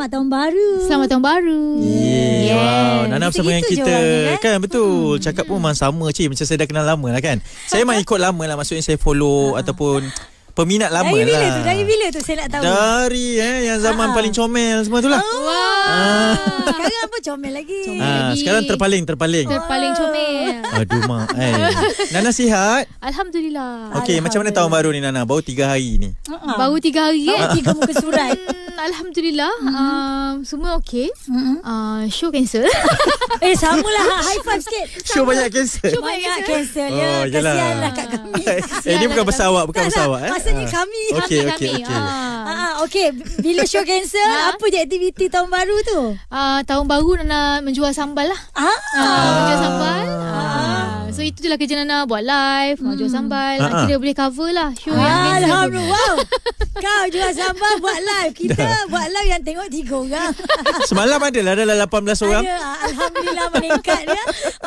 Selamat tahun baru. Selamat tahun baru. Yeah. yeah. Wow, Nana bersama dengan kita. Orangnya, kan? kan betul. Hmm. Cakap pun memang sama, Cik. Macam saya dah kenal lama lah kan. saya memang ikut lama lah. Maksudnya saya follow ha, ha, ha. ataupun Peminat lama dari bila lah. Tu, dari bila tu saya nak tahu? Dari eh, yang zaman ha paling comel semua tu lah. Oh, wow. sekarang apa comel lagi? Comel ha, lagi. Sekarang terpaling, terpaling. Terpaling comel. Aduh mak. Eh. Nana sihat? Alhamdulillah. Okey, macam mana tahun baru ni Nana? Baru tiga hari ni. Ha-ha. Baru tiga hari. Ha-ha. Eh? Tiga muka surat. Hmm, Alhamdulillah mm-hmm. uh, Semua okey mm-hmm. uh, Show cancel Eh samalah High five sikit sama. Show banyak cancel Show banyak cancel oh, ya. Kasianlah kat kami Eh ni bukan pasal Bukan pasal eh biasanya ha. Ah. kami okay, okay, kami. Okay. Ha. Ah. Ah, ha. okay. bila show cancel ha? apa je aktiviti tahun baru tu? Uh, tahun baru nak menjual sambal lah. Ah. Ha. Ha. Ha. menjual sambal. So itu je lah kerja Nana Buat live hmm. Jual sambal uh-huh. Ah, kita ah. boleh cover lah Show ah, yang Alhamdulillah Kau jual sambal Buat live Kita buat live Yang tengok tiga orang Semalam ada lah Dalam 18 orang ada. Ah, Alhamdulillah meningkat ya.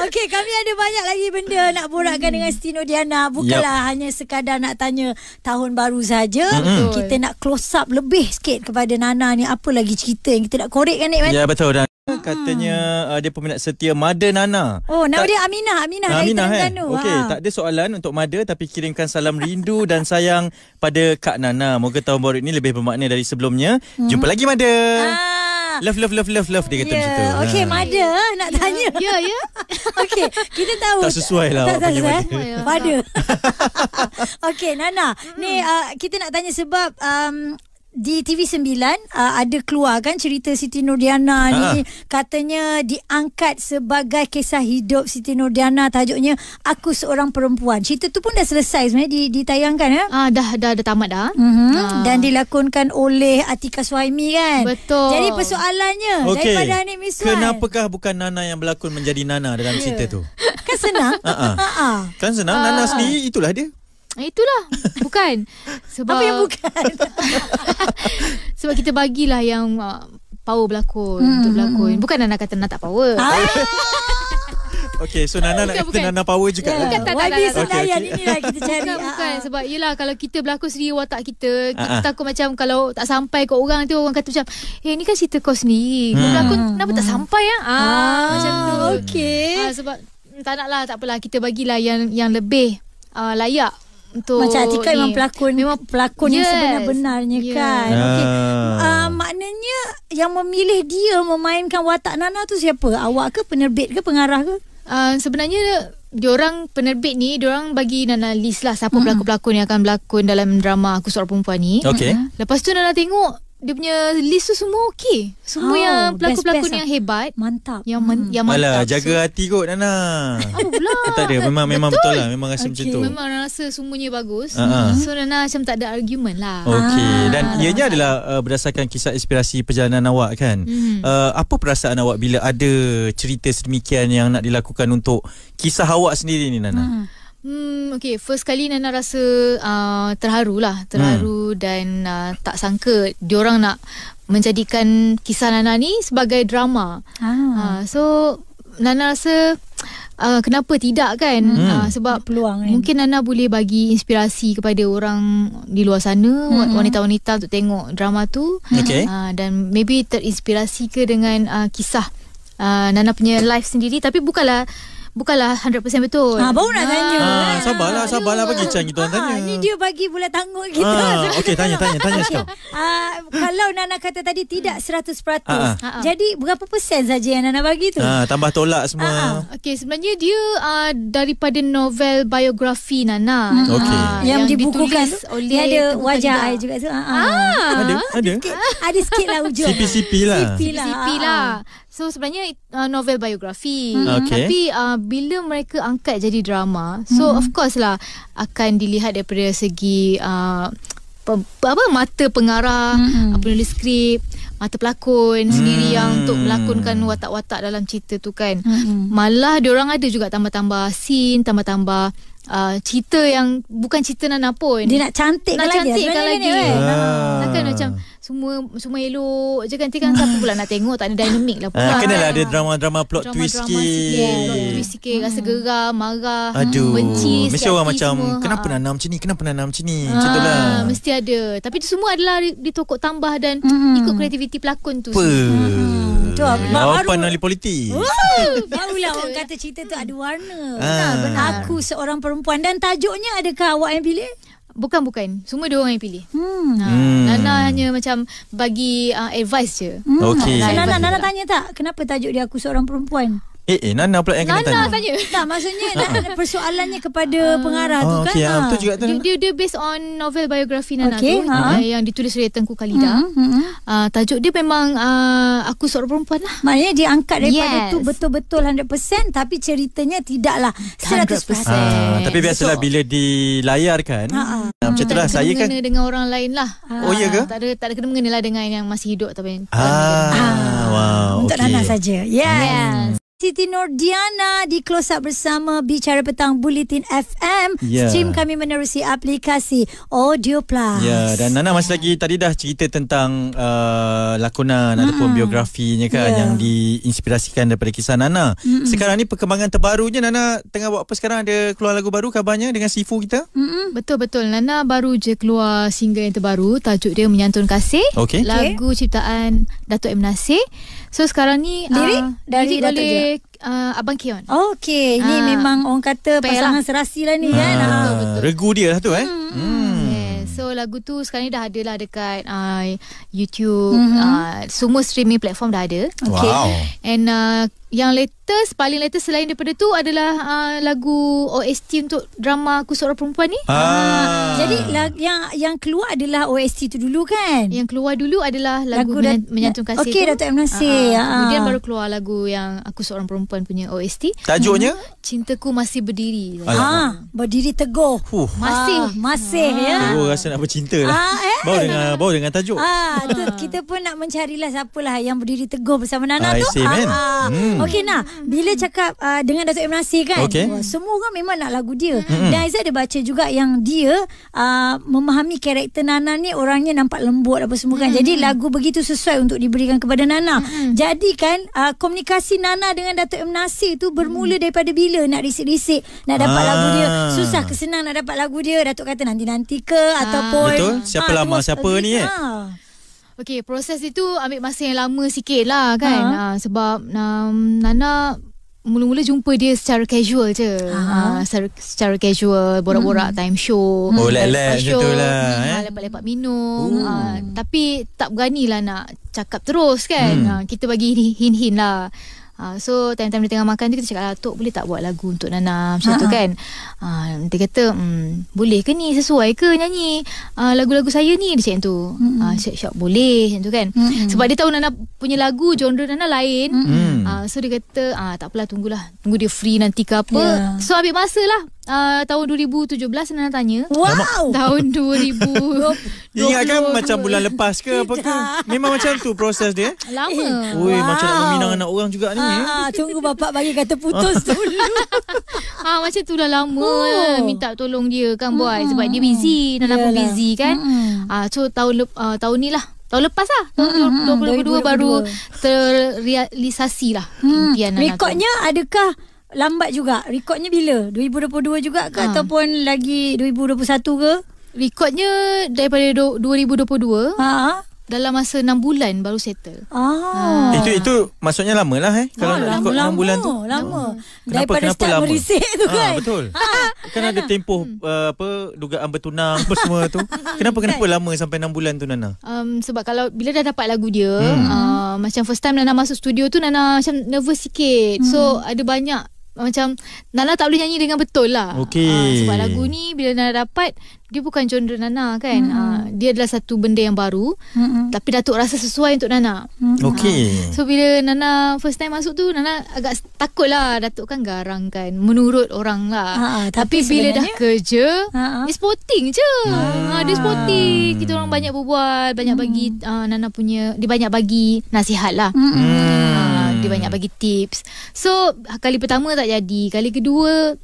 Okay kami ada banyak lagi benda Nak borakkan hmm. dengan Stino Diana Bukanlah yep. hanya sekadar Nak tanya Tahun baru saja. Hmm, hmm Kita nak close up Lebih sikit Kepada Nana ni Apa lagi cerita Yang kita nak korek kan Ya yeah, betul dan Ah. Katanya uh, dia peminat setia Mother Nana. Oh, nama dia Aminah. Aminah. Aminah, Aminah kan? Eh? Okey, ah. tak ada soalan untuk Mother tapi kirimkan salam rindu dan sayang pada Kak Nana. Moga tahun baru ini lebih bermakna dari sebelumnya. Hmm. Jumpa lagi, Mother. Ah. Love, love, love, love, love. Dia kata yeah. macam tu. Okey, ha. Ah. Mother nak yeah. tanya. Ya, yeah, ya. Yeah. Okey, kita tahu. Tak sesuai lah awak sesuai. Mother. Eh? Mother. Okey, Nana. Hmm. Ni, uh, kita nak tanya sebab... Um, di TV9 uh, ada keluar kan cerita Siti Nurdiana ha. ni ah. katanya diangkat sebagai kisah hidup Siti Nurdiana tajuknya aku seorang perempuan cerita tu pun dah selesai sebenarnya di, ditayangkan ya ha? ah dah dah ada tamat dah uh-huh. ha. dan dilakonkan oleh Atika Suhaimi kan betul jadi persoalannya okay. daripada ni Miss kenapakah bukan Nana yang berlakon menjadi Nana dalam yeah. cerita tu kan senang ha kan senang ha. Nana sendiri itulah dia Itulah Bukan Sebab Apa yang bukan Sebab kita bagilah yang uh, Power berlakon hmm. Untuk hmm, berlakon hmm. Bukan Nana kata Nana tak power ah! Okay so Nana bukan, nak bukan. Nana power juga yeah. Ya. Bukan tak tak Wadi senayan okay, okay. Lah kita cari Bukan bukan ah. Sebab yelah Kalau kita berlakon sendiri Watak kita Kita uh takut macam Kalau tak sampai ke orang tu Orang kata macam Eh hey, ni kan cerita kau sendiri hmm. Kau berlakon hmm. Kenapa hmm. tak sampai ya? ah, Macam tu Okay ah, Sebab mm, Tak nak lah Tak apalah Kita bagilah yang, yang lebih Uh, layak Betul. Macam Atika ni. memang pelakon Memang pelakon yes. yang sebenar-benarnya yes. kan ah. okay. uh. Ah. Ah, maknanya Yang memilih dia memainkan watak Nana tu siapa? Awak ke penerbit ke pengarah ke? Uh, sebenarnya diorang penerbit ni diorang bagi Nana list lah siapa pelakon-pelakon yang akan berlakon dalam drama Aku Seorang Perempuan ni. Okay. Lepas tu Nana tengok dia punya list tu semua okey. Semua oh, yang pelakon-pelakon ah. yang hebat. Mantap. Yang, men- hmm. yang mantap. Alah, jaga so. hati kot Nana. Oh pula. tak ada. Memang, memang betul. betul lah. Memang rasa okay. macam tu. Memang rasa semuanya bagus. Uh-huh. So Nana macam tak ada argument lah. Okey. Dan ah. ianya adalah uh, berdasarkan kisah inspirasi perjalanan awak kan. Hmm. Uh, apa perasaan awak bila ada cerita sedemikian yang nak dilakukan untuk kisah awak sendiri ni Nana? Hmm. Hmm, okay, first kali Nana rasa uh, terharu lah, terharu hmm. dan uh, tak sangka diorang nak menjadikan kisah Nana ni sebagai drama. Ah. Uh, so Nana rasa uh, kenapa tidak kan? Hmm. Uh, sebab peluang. Kan? Mungkin Nana boleh bagi inspirasi kepada orang di luar sana, hmm. wanita-wanita untuk tengok drama tu. Hmm. Okay. Uh, ah, dan maybe terinspirasi ke dengan uh, kisah uh, Nana punya life sendiri, tapi bukanlah Bukanlah 100% betul. Ha, baru nak ha. tanya. Ha, sabarlah, sabarlah bagi chance kita orang tanya. Ini dia bagi bulat tanggung kita. Ha, Okey, tanya, tanya, tanya okay. sekarang. Ha, kalau Nana kata tadi tidak 100%. Ha, ha. Ha. Jadi berapa persen saja yang Nana bagi tu? Ha, tambah tolak semua. Ha, ha. Okey, sebenarnya dia uh, daripada novel biografi Nana. Hmm. Okay. Ha, yang, yang dibukukan tu. Oleh ada wajah saya juga tu. Ha, ha. Ha. Ada, ada. Ada sikit, ada lah ujung. CP-CP lah. CP-CP lah. lah. So sebenarnya uh, novel biografi mm-hmm. okay. tapi uh, bila mereka angkat jadi drama so mm-hmm. of course lah akan dilihat daripada segi uh, pe- apa mata pengarah mm-hmm. penulis skrip mata pelakon sendiri mm-hmm. yang untuk melakonkan watak-watak dalam cerita tu kan mm-hmm. malah diorang ada juga tambah-tambah scene tambah-tambah uh, cerita yang bukan cerita Nana pun. Dia nak cantik nak kan kan lagi. Nak cantik lagi. Nak kan ah. Ah. macam semua semua elok je kan tekan siapa pula nak tengok tak ada dynamic lah pula. Ha, kena lah ada drama-drama plot drama, twist sikit. Plot twist sikit rasa hmm. geram, marah, Aduh. benci. Mesti orang macam semua. Ha. kenapa Nana macam ni? Kenapa Nana macam ni? Ha, macam lah. mesti ada. Tapi itu semua adalah di ditokok tambah dan mm-hmm. ikut kreativiti pelakon tu tu Mak Jawapan hmm. nali politik Barulah orang kata cerita tu ada warna ah. Benar. Aku seorang perempuan Dan tajuknya adakah awak yang pilih? Bukan-bukan Semua dia orang yang pilih hmm. Ha. hmm. Nana hanya macam Bagi uh, advice je hmm. Okay. Nana, Nana tanya tak Kenapa tajuk dia aku seorang perempuan? Eh, eh Nana pula yang Nana kena tanya. Nana tanya. Tak, maksudnya Nana, ha, ha. persoalannya kepada uh, pengarah oh, tu okay, ah, kan. Okey, ah, betul juga tu. Dia, dia based on novel biografi Nana okay, tu ha. yang ditulis oleh Tengku Kalida. Hmm, hmm, hmm. Uh, tajuk dia memang uh, aku seorang perempuan lah. Maknanya dia angkat daripada yes. tu betul-betul 100% tapi ceritanya tidaklah 100%. 100%. Ha, tapi biasalah so, bila dilayarkan. Ha, ha. Ha, macam tu lah saya kan. Kena dengan orang lain lah. Ha. Oh, iya ke? Tak ada, tak ada kena mengenalah dengan yang masih hidup. Tapi ha. Ha. Wow, Untuk okay. Nana saja. yes. Siti Nordiana di close up bersama bicara petang Bulletin FM. Yeah. Stream kami menerusi aplikasi Audio Plus. Ya, yeah, dan Nana masih lagi tadi dah cerita tentang uh, lakonan mm-hmm. ataupun biografinya kan yeah. yang diinspirasikan daripada kisah Nana. hmm Sekarang ni perkembangan terbarunya Nana tengah buat apa sekarang? Ada keluar lagu baru kabarnya dengan Sifu kita? hmm Betul-betul. Nana baru je keluar single yang terbaru. Tajuk dia Menyantun Kasih. Okay. Lagu okay. ciptaan Datuk M. Nasir. So sekarang ni ah, lirik uh, dari lirik oleh Uh, ah, Abang Kion Okay Ini uh, memang orang kata Pasangan lah. serasi lah ni uh, kan? Betul, Regu dia lah tu eh hmm. Hmm. hmm. So lagu tu sekarang ni dah ada lah dekat uh, YouTube mm-hmm. uh, Semua streaming platform dah ada okay. Wow And uh, yang latest paling latest selain daripada tu adalah uh, lagu OST untuk drama aku seorang Perempuan ni. Ah. Ha. Jadi lag, yang yang keluar adalah OST tu dulu kan? Yang keluar dulu adalah lagu, lagu menya, menyantun kasih Okey Datuk M Nasir. Ha. Ha. Kemudian baru keluar lagu yang Aku Seorang Perempuan punya OST. Tajuknya Cintaku Masih Berdiri. Ha. ha, berdiri teguh. Huh. Masih, ha. masih ha. ya. Teguh rasa nak bercinta lah. Ha. Eh. Bau dengan bau dengan tajuk. Ha. ha. kita pun nak mencarilah siapalah yang berdiri teguh bersama Nana I tu. See, ha. Man. Hmm. Hmm. Okey nah, bila hmm. cakap uh, dengan Datuk Ibn Nasir kan, okay. semua orang memang nak lagu dia. Mm-hmm. Dan saya ada baca juga yang dia uh, memahami karakter Nana ni orangnya nampak lembut apa semua kan. Mm-hmm. Jadi lagu begitu sesuai untuk diberikan kepada Nana. Mm-hmm. Jadi kan uh, komunikasi Nana dengan Datuk Ibn Nasir tu bermula hmm. daripada bila nak risik-risik nak dapat ah. lagu dia. Ah. Susah ke senang nak dapat lagu dia? Datuk kata nanti-nanti ke ah. ataupun Betul. Siapa ha, lama siapa ni eh? Ha. Okey, proses itu ambil masa yang lama sikit lah kan. Ha. Ha, sebab um, Nana mula-mula jumpa dia secara casual je. Ha, ah, secara, secara casual, borak-borak hmm. time show. Hmm. Oh, hmm. lelet macam tu lah. Hmm, eh? Ah, lepak-lepak minum. Ha, tapi tak beranilah nak cakap terus kan. Hmm. Ha, kita bagi hin-hin lah. Uh, so time-time dia tengah makan tu kita cakap lah Tok boleh tak buat lagu untuk Nana macam uh-huh. tu kan uh, Dia kata mmm, boleh ke ni sesuai ke nyanyi uh, lagu-lagu saya ni Dia cakap tu uh, siap-siap boleh macam tu kan mm-hmm. Sebab dia tahu Nana punya lagu genre Nana lain mm-hmm. uh, So dia kata uh, tak takpelah tunggulah Tunggu dia free nanti ke apa yeah. So ambil masa lah Uh, tahun 2017 Senang tanya Wow Tahun 2020 Ingatkan macam bulan lepas ke apa ke Memang macam tu proses dia Lama eh, Ui, wow. Macam nak meminang anak orang juga ni eh? ah, Tunggu bapak bagi kata putus dulu ha, Macam tu lah lama lah. oh. Minta tolong dia kan hmm. buat Sebab dia busy Nana pun busy kan hmm. uh, So tahun, lep, uh, tahun ni lah Tahun lepas lah Tahun hmm. 2022, 2022 baru Terrealisasi lah hmm. Rekodnya adakah lambat juga. Rekodnya bila? 2022 juga ke ha. ataupun lagi 2021 ke? Rekodnya daripada do, 2022. Ha. Dalam masa 6 bulan baru settle. Ah. Ha. Itu itu maksudnya lama lah eh. Kalau ha, nak lama, 6 bulan tu. Lama. Kenapa, oh. daripada kenapa start merisik tu ah, kan. Ha, betul. Ha. Kan ada tempoh hmm. uh, apa dugaan bertunang apa semua tu. Kenapa kan. lama sampai 6 bulan tu Nana? Um, sebab kalau bila dah dapat lagu dia hmm. uh, macam first time Nana masuk studio tu Nana macam nervous sikit. Hmm. So ada banyak macam Nana tak boleh nyanyi dengan betul lah okay. uh, ah, sebab lagu ni bila Nana dapat dia bukan genre Nana kan mm-hmm. uh, dia adalah satu benda yang baru mm-hmm. tapi Datuk rasa sesuai untuk Nana mm-hmm. okay. uh, ah, so bila Nana first time masuk tu Nana agak takut lah Datuk kan garang kan menurut orang lah uh, tapi, tapi bila dah kerja uh-huh. dia sporting je uh. Uh, dia sporting kita orang banyak berbual banyak mm-hmm. bagi uh, Nana punya dia banyak bagi nasihat lah mm-hmm. uh. Dia banyak hmm. bagi tips So Kali pertama tak jadi Kali kedua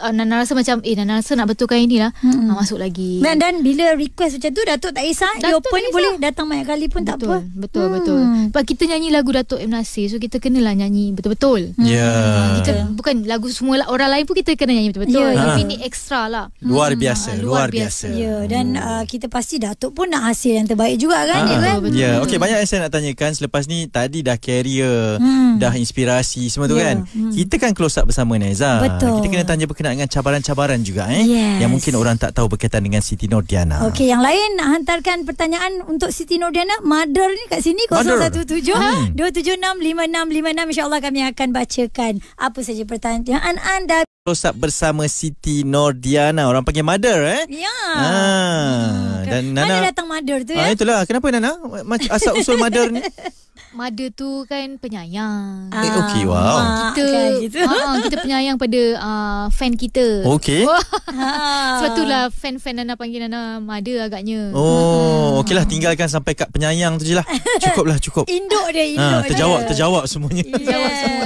uh, Nana rasa macam Eh Nana rasa nak betulkan inilah hmm. uh, Masuk lagi dan, dan bila request macam tu Datuk tak kisah Datuk Dia pun boleh datang banyak kali pun betul, tak apa Betul hmm. betul Sebab kita nyanyi lagu Datuk M. Nasir So kita kenalah nyanyi betul-betul hmm. Ya yeah. Bukan lagu semua lah Orang lain pun kita kena nyanyi betul-betul yeah, ha. Ya. Tapi ni ekstra lah Luar biasa hmm. Luar biasa Ya yeah. dan uh, kita pasti Datuk pun nak hasil yang terbaik juga kan Ya ha. kan? yeah. Ya, okay banyak yang saya nak tanyakan Selepas ni tadi dah carrier hmm. Dah inspirasi semua tu yeah. kan hmm. Kita kan close up bersama Neza Betul Kita kena tanya berkenaan dengan cabaran-cabaran juga eh yes. yang mungkin orang tak tahu berkaitan dengan Siti Nordiana. Okey, yang lain nak hantarkan pertanyaan untuk Siti Nordiana, mother ni kat sini 017 hmm. 276 5656 insya-Allah kami akan bacakan apa saja pertanyaan anda. Close bersama Siti Nordiana Orang panggil mother eh Ya ah. Hmm, dan Nana, Mana datang mother tu ah, ya ah, Itulah kenapa Nana Asal usul mother ni mother tu kan penyayang. Eh, ah, eh, okay, wow. Ah, kita, kan, gitu. ah, ah kita penyayang pada uh, fan kita. Okay. Ah. Sebab itulah fan-fan Nana panggil Nana mother agaknya. Oh, ah. okeylah tinggalkan sampai kat penyayang tu je lah. Cukup lah, cukup. Induk dia, ah, induk ah, terjawab, dia. Terjawab, semuanya. Kan?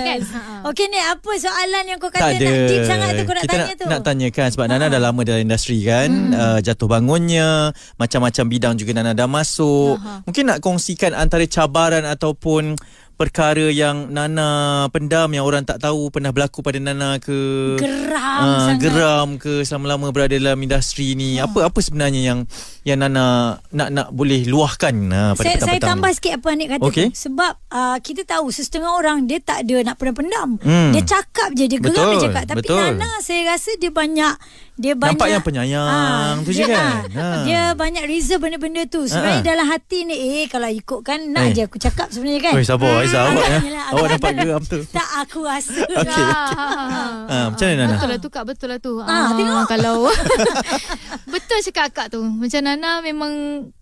Yes. okay, ni apa soalan yang kau kata tak nak deep sangat tu kau kita nak tanya tu? nak tanyakan sebab ah. Nana dah lama dalam industri kan. Hmm. Uh, jatuh bangunnya, macam-macam bidang juga Nana dah masuk. Aha. Mungkin nak kongsikan antara cabaran atau ataupun perkara yang Nana pendam yang orang tak tahu pernah berlaku pada Nana ke geram uh, geram ke selama-lama berada dalam industri ni oh. apa apa sebenarnya yang yang Nana nak nak boleh luahkan uh, pada saya, petang-petang saya tambah tu. sikit apa Anik kata okay. tu. sebab uh, kita tahu setengah orang dia tak ada nak pernah pendam hmm. dia cakap je dia geram Betul. cakap tapi Betul. Nana saya rasa dia banyak dia banyak nampak yang penyayang ha, tu je kan ha. dia banyak reserve benda-benda tu sebenarnya ha. dalam hati ni eh kalau ikut kan nak eh. je aku cakap sebenarnya kan oi sabar Aiza hmm. awak ya awak dapat geram tu tak aku rasa okay. ha. ha. ha. macam mana Nana betul lah tu kak betul lah tu ha, ha. tengok kalau betul cakap akak tu macam Nana memang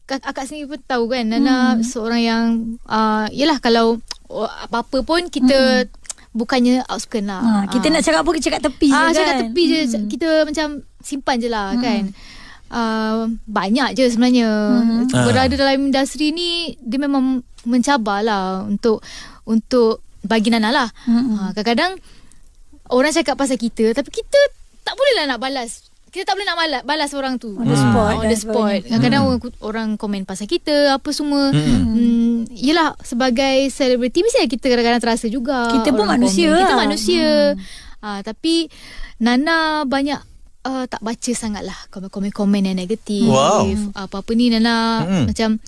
akak sendiri pun tahu kan Nana hmm. seorang yang uh, yelah kalau apa-apa pun kita hmm bukannya outspoken lah. Ha, kita ha. nak cakap apa kita cakap tepi ha, je kan. Cakap tepi hmm. je. Kita macam simpan je lah hmm. kan. Uh, banyak je sebenarnya. Hmm. Berada dalam industri ni dia memang mencabar lah untuk, untuk bagi Nana lah. Hmm. Ha, kadang orang cakap pasal kita tapi kita tak bolehlah nak balas kita tak boleh nak malas, balas orang tu on the hmm. spot hmm. on the spot kadang-kadang hmm. orang komen pasal kita apa semua hmm. Hmm, yelah sebagai selebriti mesti kita kadang-kadang terasa juga kita pun manusia komen. kita lah. manusia hmm. ah, tapi Nana banyak uh, tak baca sangatlah lah komen-komen yang negatif wow. apa-apa ni Nana hmm. macam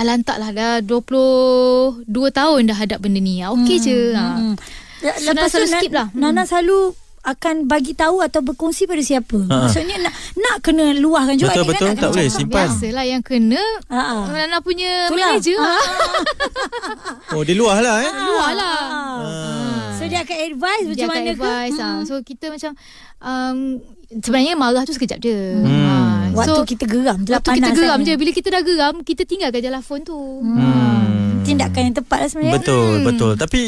alah tak lah dah 22 tahun dah hadap benda ni ah, okey hmm. je ah. hmm. Ha. Lepas tu, skip lah. Hmm. Nana selalu akan bagi tahu atau berkongsi pada siapa? Ha. ha. Maksudnya nak nak kena luahkan juga betul, kan? Betul betul tak, boleh simpan. Biasalah yang kena ha. Nana ha. punya Itulah. manager. Ha. ha. oh dia luahlah eh. Ha. Luahlah. Ha. Ha. So dia akan advise dia macam mana ke? Advise, hmm. ha. Ah. So kita macam um, sebenarnya marah tu sekejap je. Hmm. Ha. Waktu so, kita geram je. Waktu kita geram kan? je. Bila kita dah geram, kita tinggalkan je lah phone tu. Hmm. hmm. Tindakan yang tepat lah sebenarnya. Betul, hmm. betul. Tapi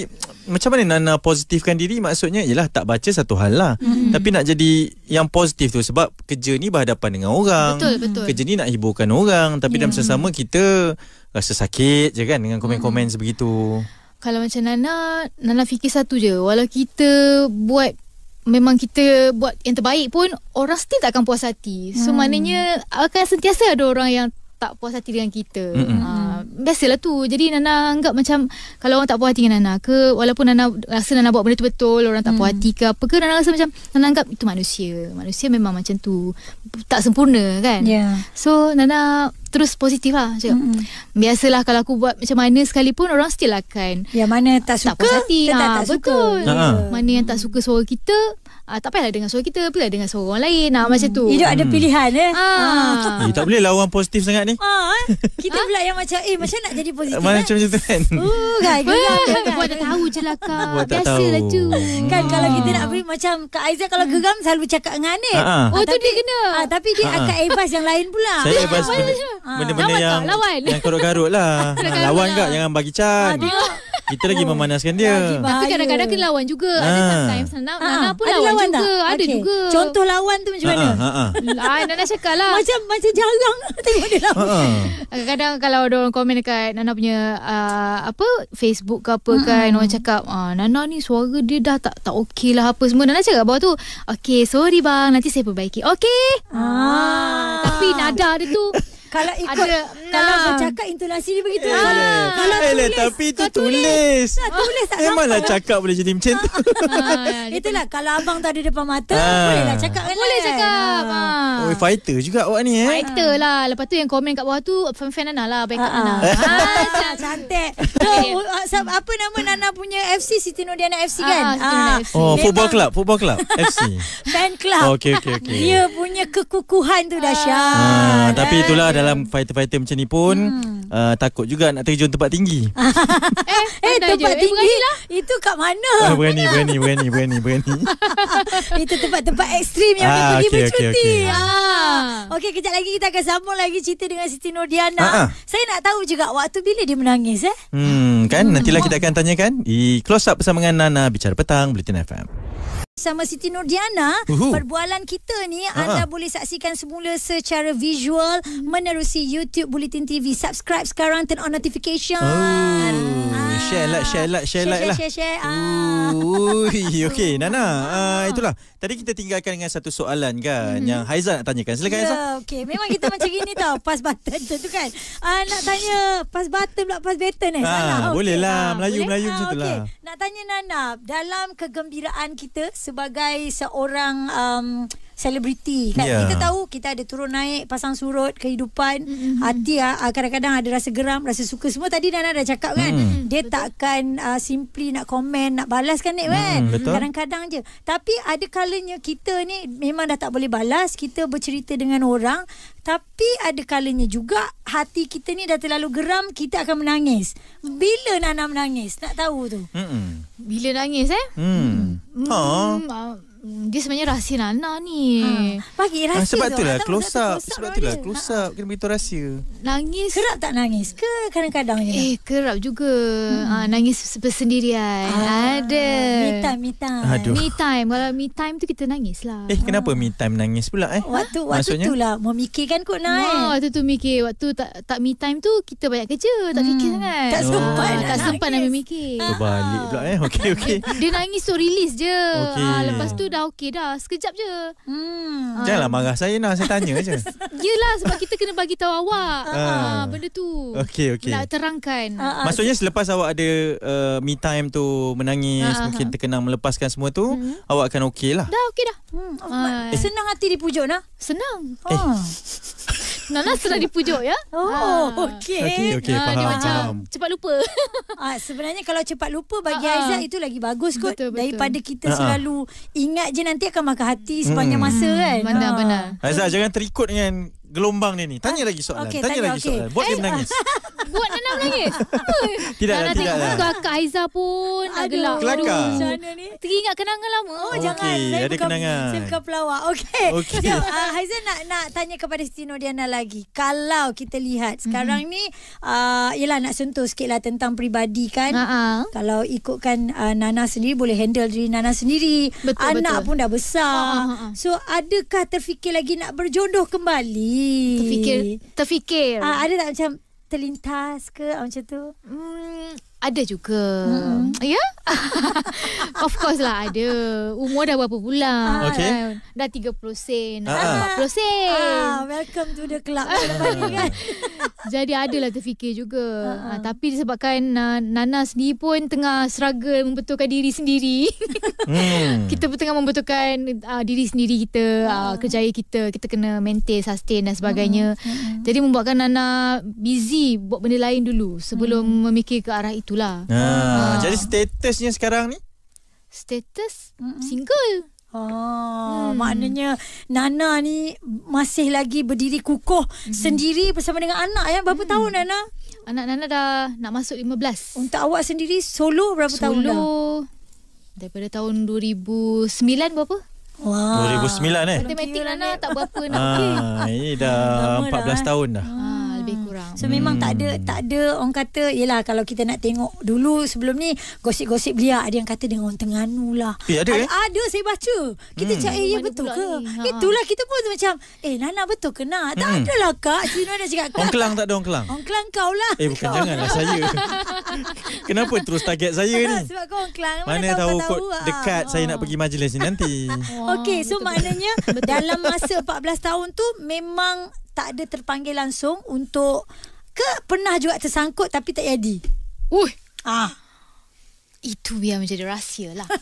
macam mana Nana positifkan diri maksudnya ialah tak baca satu hal lah mm-hmm. tapi nak jadi yang positif tu sebab kerja ni berhadapan dengan orang betul betul kerja ni nak hiburkan orang tapi yeah. dalam mm. sesama kita rasa sakit je kan dengan komen-komen mm. sebegitu kalau macam Nana Nana fikir satu je walau kita buat memang kita buat yang terbaik pun orang still tak akan puas hati so mm. maknanya akan sentiasa ada orang yang tak puas hati dengan kita. Mm-hmm. Ha, biasalah tu. Jadi Nana anggap macam kalau orang tak puas hati dengan Nana ke walaupun Nana rasa Nana buat benda tu betul, orang tak mm. puas hati ke apa ke Nana rasa macam Nana anggap itu manusia. Manusia memang macam tu. Tak sempurna kan? Yeah. So Nana terus positif lah Mm-hmm. Biasalah kalau aku buat macam mana sekalipun orang still akan. Ya mana tak suka. Tak puas hati. Ha, tak ah, betul. Suka. Ya. Ha. Mana yang tak suka suara kita ah, tak payahlah dengan suara kita, apalah dengan suara orang lain. Ah, hmm. Macam tu. Hidup ada hmm. pilihan eh. Ah. ah. Eh, tak boleh lah orang positif sangat ni. Ah, eh? kita ah? pula yang macam, eh macam nak jadi positif Macam kan? macam tu kan? Oh, kan? kan, kan ah, buat tak tahu je lah kak. tahu. Biasalah tu. Kan kalau kita nak ah. beri macam Kak Aizah kalau geram selalu cakap dengan Anik. Ah, ah, oh, tu dia kena. Ah, tapi dia akan ebas yang lain pula. Saya ebas benda-benda yang, yang garut-garut lah. Lawan kak, jangan bagi can. Ah, kita lagi oh. memanaskan dia lagi Tapi kadang-kadang kena lawan juga ha. Ada ah. sometimes Nana, ah, ha. Nana pun ada lawan, lawan juga tak? Ada juga Contoh lawan tu macam mana? Ha. Ha. Ha. Nana cakap lah macam, macam jarang Tengok dia lawan ha. Kadang-kadang kalau ada orang komen dekat Nana punya uh, Apa Facebook ke apa ha. kan Orang cakap ah, Nana ni suara dia dah tak tak okey lah Apa semua Nana cakap bawah tu Okay sorry bang Nanti saya perbaiki Okay ha. Ha. Tapi nada dia tu kalau ikut ada kalau enam. bercakap intonasi dia begitu ah. kalau eh, tulis Ayla, eh, tapi itu tulis tulis, nah, tulis tak memang eh, lah cakap boleh jadi macam tu ah, ya, itulah kalau abang tu ada depan mata ah. boleh lah cakap kan boleh cakap ah. oh fighter juga awak ni eh fighter lah lepas tu yang komen kat bawah tu fan-fan Nana lah backup ah, Nana ah, cantik uh, so, apa nama Nana punya FC Siti Nodiana FC kan ah, Siti oh football club football club FC fan club okay, okay, okay. dia punya kekukuhan tu dah dahsyat ah, tapi kan? itulah ada dalam fighter-fighter macam ni pun hmm. uh, takut juga nak terjun tempat tinggi. eh, eh, eh tempat je. Eh, tinggi eh, lah. Itu kat mana? Oh, berani, berani, berani, berani, berani, berani. itu tempat-tempat ekstrim yang ah, kita pergi okay, bercuti. Okay, okay. Ah. ah. okay, kejap lagi kita akan sambung lagi cerita dengan Siti Nordiana. Ah, ah. Saya nak tahu juga waktu bila dia menangis eh? Hmm, kan? Lah hmm. Nantilah kita akan tanyakan. I close up bersama dengan Nana Bicara Petang, Bulletin FM. Sama Siti Nurdiana uhuh. Perbualan kita ni Anda uh-huh. boleh saksikan semula Secara visual hmm. Menerusi YouTube Bulletin TV Subscribe sekarang Turn on notification oh. uh share like share like share, share like lah. Share share share. Ah. okey Nana. uh, itulah. Tadi kita tinggalkan dengan satu soalan kan mm-hmm. yang Haiza nak tanyakan. Silakan ya, Haiza. Yeah, ya okey. Memang kita macam gini tau. Pas button tu kan. uh, nak tanya pas button pula pas button eh. Ah, Salah. Boleh okay. lah ah, Melayu boleh? Melayu ah, itulah. Okay. Nak tanya Nana dalam kegembiraan kita sebagai seorang um, selebriti kan yeah. kita tahu kita ada turun naik pasang surut kehidupan mm-hmm. hati ah, ah, kadang-kadang ada rasa geram rasa suka semua tadi Nana dah cakap kan mm. dia betul. takkan uh, simply nak komen nak balas kan Nek kan mm, betul. kadang-kadang je tapi ada kalanya kita ni memang dah tak boleh balas kita bercerita dengan orang tapi ada kalanya juga hati kita ni dah terlalu geram kita akan menangis bila Nana menangis nak tahu tu Mm-mm. bila nangis eh mm. hmm mm. Mm, dia sebenarnya rahsia Nana ni. Ha. Bagi ah, rahsia. Ha, sebab tu lah close up. Sebab tu lah close ha. up. Kena beritahu rahsia. Nangis. Kerap tak nangis ke kadang-kadang je? Eh kerap juga. Hmm. Ha, nangis bersendirian. Ha. Ada. Me time, me time. Me time. Kalau me time tu kita nangis lah. Eh kenapa ha. me time nangis pula eh? Waktu, ha? waktu tu lah. Memikirkan kot Nai. Oh, waktu tu mikir. Waktu tak, tak me time tu kita banyak kerja. Tak hmm. fikir kan? Tak sempat. Ha. tak sempat nak memikir. Terbalik pula eh. Okay, okay. Dia, dia nangis tu so release je. Okay. Ha, lepas tu dah okey dah sekejap je. Hmm. Ah. Janganlah uh. marah saya nak saya tanya aja. Yelah sebab kita kena bagi tahu awak. Ha uh. benda tu. Okey okey. Nak terangkan. Uh, uh. Maksudnya selepas awak ada uh, me time tu menangis uh, mungkin terkenang melepaskan semua tu uh. awak akan okey lah. Dah okey dah. Hmm. Uh. Senang hati dipujuk nah. Senang. Ha. Eh. Nana sudah dipujuk ya. Oh, ha. okey. Okey, okey, ha, faham. Macam cepat lupa. Ah, sebenarnya kalau cepat lupa bagi ha, ha, Aizat itu lagi bagus kot betul, betul. daripada kita ha, ha. selalu ha. ingat je nanti akan makan hati sepanjang hmm. masa kan. Benar, ha. benar. Aizat jangan terikut dengan gelombang ni ni. Ah. Tanya lagi soalan. Okay, tanya, tanya lagi okay. soalan. Buat dia eh, menangis. Buat Nana menangis. tidak lah, tidak lah. Kakak Aiza pun dah gelap. Kelakar. Macam Teringat kenangan lama. Oh, okay, jangan. Saya ada bukan, kenangan. Saya bukan pelawak. Okey. Okay. Jom, uh, Aiza nak nak tanya kepada Siti Nodiana lagi. Kalau kita lihat mhm. sekarang mm-hmm. ni, uh, yelah nak sentuh sikit lah tentang peribadi kan. Uh-huh. Kalau ikutkan uh, Nana sendiri, boleh handle diri Nana sendiri. Betul, Anak betul. pun dah besar. Uh-huh. So, adakah terfikir lagi nak berjodoh kembali? Terfikir Terfikir ha, Ada tak macam Terlintas ke ah, Macam tu hmm, ada juga. Hmm. Ya? Yeah? of course lah ada. Umur dah berapa pula? Ah, okay. Dah 30 sen. Ah. 40 ah. sen. Ah, welcome to the club. Ah. Jadi ada lah terfikir juga. Uh-huh. Tapi disebabkan Nana sendiri pun tengah struggle membetulkan diri sendiri. hmm. Kita pun tengah membetulkan uh, diri sendiri kita. Uh. Uh, kerjaya kita. Kita kena maintain, sustain dan sebagainya. Uh-huh. Jadi membuatkan Nana busy buat benda lain dulu. Sebelum uh-huh. memikir ke arah itu itulah. Ha. ha. Jadi statusnya sekarang ni? Status Mm-mm. single. oh, hmm. maknanya Nana ni masih lagi berdiri kukuh hmm. sendiri bersama dengan anak ya. Berapa hmm. tahun Nana? Anak Nana dah nak masuk 15. Untuk awak sendiri solo berapa solo tahun dah? Solo daripada tahun 2009 berapa? Wah. 2009 eh. Matematik Nana tak berapa nak. Ha, ini dah 14 dah, eh. tahun dah. Ha lebih hmm. kurang. So memang hmm. tak ada hmm. tak ada orang kata yalah kalau kita nak tengok dulu sebelum ni gosip-gosip dia ada yang kata dengan orang Terengganu lah. Eh, ada, ada, eh? ada saya baca. Kita hmm. cakap ya betul ke? ha. Itulah kita pun macam eh Nana betul ke nak? Tak hmm. adalah kak. Cina ada cakap kak. Orang Kelang tak ada orang Kelang. Orang Kelang kau lah. Eh bukan jangan lah saya. Kenapa terus target saya ni? Sebab kau orang Kelang. Mana, mana tahu, kau tahu ah. dekat ha. saya nak ah. pergi majlis ni nanti. Wow, okay so betul. maknanya dalam masa 14 tahun tu memang tak ada terpanggil langsung untuk ke pernah juga tersangkut tapi tak jadi. Uh. Ah. Itu biar menjadi rahsia lah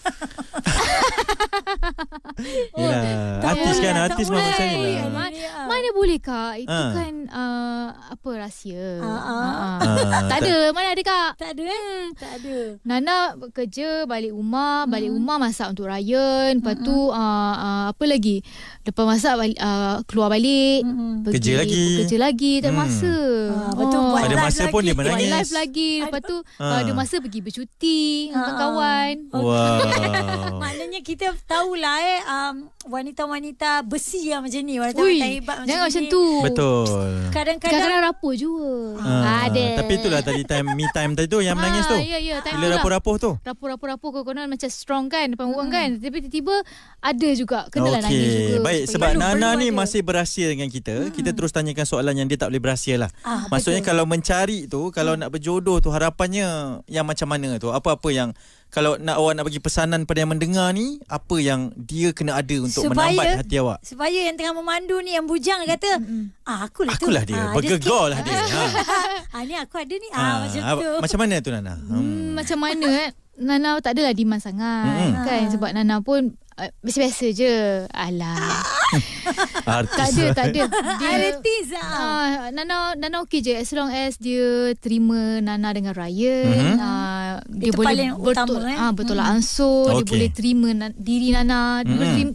Yelah oh, Artis kan Artis macam saya lah ya, ya. Mana boleh kak Itu ha. kan uh, Apa rahsia ah, ah. Tak ada Mana ada kak Tak ada eh hmm. Tak ada Nana kerja Balik rumah Balik hmm. rumah masak untuk Ryan Lepas tu uh, uh, Apa lagi Lepas masak balik, uh, Keluar balik pergi, Kerja lagi Kerja lagi Tak oh. ada masa hmm. uh, Lepas oh, Ada masa lagi. pun dia menangis Buat live lagi Lepas tu Ada masa pergi bercuti dating uh ah. kawan-kawan. Okay. Wow. Maknanya kita tahulah eh um, wanita-wanita besi yang macam ni, wanita hebat macam jangan ni. Jangan macam tu. Betul. Kadang-kadang, Kadang-kadang rapuh juga. Uh, Ada. Tapi itulah tadi time me time tadi tu yang uh, menangis tu. Ya yeah, ya, time Bila lah. rapuh-rapuh tu. Rapuh-rapuh-rapuh kau kena macam strong kan depan orang hmm. kan. Tapi tiba-tiba ada juga kena okay. nangis juga. Baik sebab perlu, Nana perlu ni ada. masih berhasil dengan kita. Hmm. Kita terus tanyakan soalan yang dia tak boleh berhasil lah. Ah, Maksudnya betul. kalau mencari tu, kalau hmm. nak berjodoh tu harapannya yang macam mana tu? Apa-apa yang yang kalau nak awak nak bagi pesanan pada yang mendengar ni apa yang dia kena ada untuk supaya, menambat hati awak supaya yang tengah memandu ni yang bujang kata mm-hmm. ah akulah tu akulah dia ah, bergegol lah dia ha ah, ni aku ada ni ah, ah macam tu macam mana tu nana hmm. Hmm, macam mana eh nana tak adalah diman sangat mm-hmm. kan ah. sebab nana pun uh, biasa-biasa je alah ah, Artis. Tak ada, lah. tak ada. Dia, Artis lah. Uh, Nana, Nana okey je. As long as dia terima Nana dengan Ryan. Mm-hmm. Uh, dia Itu boleh paling betul, utama. Uh, betul lah. Mm. Ansur. Okay. Dia boleh terima na- diri Nana. Mm. Dia boleh mhm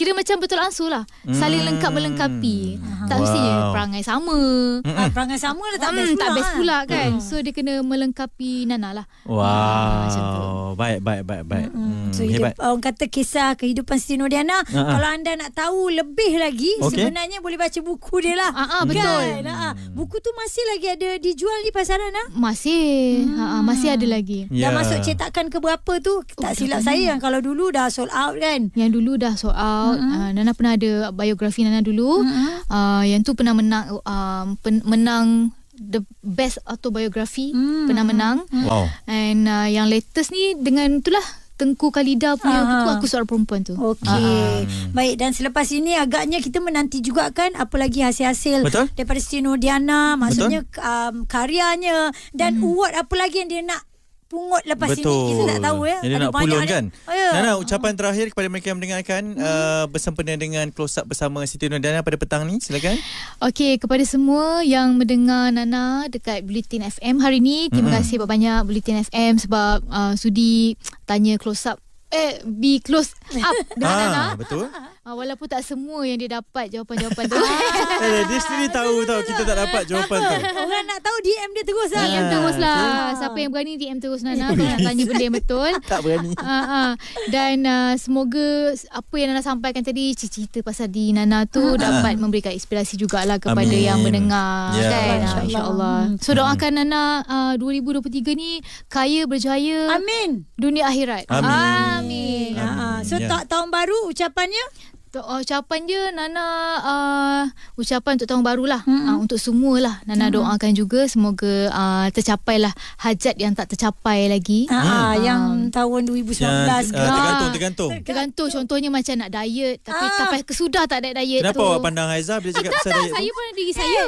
kira macam betul ansur lah hmm. saling lengkap melengkapi hmm. tak mesti wow. perangai sama ha, perangai sama dah tak hmm, best tak best hmm, kan? pula kan hmm. so dia kena melengkapi Nana lah wow ha, macam tu. baik baik baik baik hmm. hmm. so hidup, hebat orang kata kisah kehidupan Siti Nodiana uh-huh. Ha, ha. kalau anda nak tahu lebih lagi okay. sebenarnya boleh baca buku dia lah uh-huh, betul kan? hmm. buku tu masih lagi ada dijual di pasaran lah masih hmm. uh-huh, masih ada lagi yeah. dah masuk cetakan ke berapa tu tak oh, silap saya yang kalau dulu dah sold out kan yang dulu dah sold out out mm-hmm. uh, Nana pernah ada biografi Nana dulu mm-hmm. uh, yang tu pernah menang uh, pen- menang the best autobiography mm-hmm. pernah menang mm-hmm. wow. and uh, yang latest ni dengan tu lah Tengku Kalida punya Aha. buku Aku seorang Perempuan tu. Okey. Ah. Baik dan selepas ini agaknya kita menanti juga kan apa lagi hasil-hasil Betul? daripada Siti Nur Diana maksudnya um, karyanya dan hmm. award apa lagi yang dia nak pungut lepas Betul. sini. Kita tak tahu ya. Jadi nak pulun kan. Oh, yeah. Nana, ucapan terakhir kepada mereka yang mendengarkan hmm. uh, bersempena dengan close up bersama Siti Nur Dana pada petang ni. Silakan. Okey, kepada semua yang mendengar Nana dekat Bulletin FM hari ini terima mm-hmm. kasih banyak-banyak Bulletin FM sebab uh, sudi tanya close up. Eh, be close up dengan ha, Nana. Ah, betul. Ah, walaupun tak semua yang dia dapat jawapan-jawapan tu. eh, dia sendiri ah, tahu tau kita tak dapat jawapan tu. Orang nak tahu DM dia terus lah. Ah, DM terus lah. Siapa yang berani DM terus Nana. Kalau nak tanya benda yang betul. tak berani. Ah, ah. Dan uh, semoga apa yang Nana sampaikan tadi, cerita pasal di Nana tu dapat memberikan inspirasi jugalah kepada Amin. yang mendengar. Ya. Kan? Ah, InsyaAllah. Hmm. So doakan hmm. Nana uh, 2023 ni kaya berjaya. Amin. Dunia akhirat. Amin. Amin. Amin. Ah, so ya. tahun baru ucapannya? Oh, ucapan je Nana uh, Ucapan untuk tahun baru lah hmm uh, Untuk semua lah Nana hmm doakan juga Semoga uh, tercapai lah Hajat yang tak tercapai lagi ha, uh, Yang tahun 2019 yang, uh, Tergantung Tergantung Tergantung contohnya macam nak diet Tapi ah. sampai kesudah tak ada diet Kenapa tu Kenapa awak pandang Haizah Bila cakap pasal diet Saya pun diri eh, saya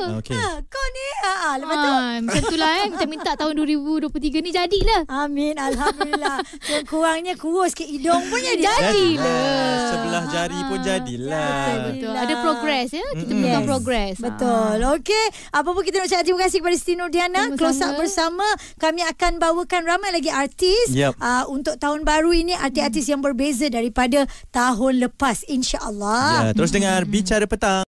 Kau ni ah, ah, Lepas tu uh, Macam tu lah eh Macam minta tahun 2023 ni jadilah Amin Alhamdulillah Kurangnya kurus ke hidung pun jadi Jadilah Sebelah jari pun jadi jadilah. jadilah. Ada progress ya. Kita mm. bukan progress. Yes. Betul. Ah. Okey. Apa pun kita nak cakap terima kasih kepada Siti Nurdiana. Close up bersama. Kami akan bawakan ramai lagi artis. Yep. Uh, ah, untuk tahun baru ini. Artis-artis yang berbeza daripada tahun lepas. InsyaAllah. Ya, terus dengar. Mm. Bicara petang.